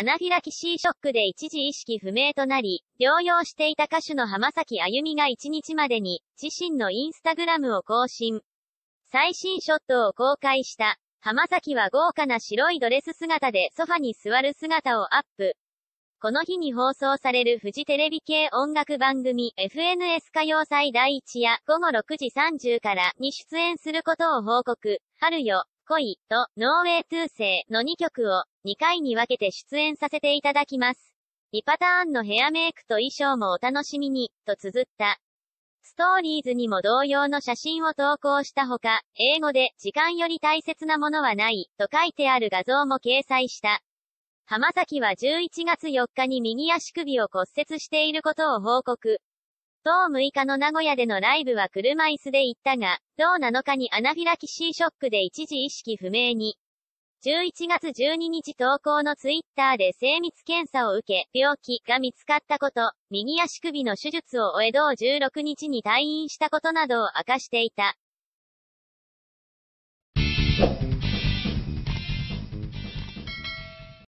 アナフィラキシーショックで一時意識不明となり、療養していた歌手の浜崎あゆみが1日までに、自身のインスタグラムを更新。最新ショットを公開した、浜崎は豪華な白いドレス姿でソファに座る姿をアップ。この日に放送されるフジテレビ系音楽番組 FNS 歌謡祭第1夜午後6時30からに出演することを報告、春よ。恋と、ノーウェイトゥーセイの2曲を、2回に分けて出演させていただきます。リパターンのヘアメイクと衣装もお楽しみに、と綴った。ストーリーズにも同様の写真を投稿したほか、英語で、時間より大切なものはない、と書いてある画像も掲載した。浜崎は11月4日に右足首を骨折していることを報告。同6日の名古屋でのライブは車椅子で行ったが、同7日にアナフィラキシーショックで一時意識不明に。11月12日投稿のツイッターで精密検査を受け、病気が見つかったこと、右足首の手術を終え同16日に退院したことなどを明かしていた。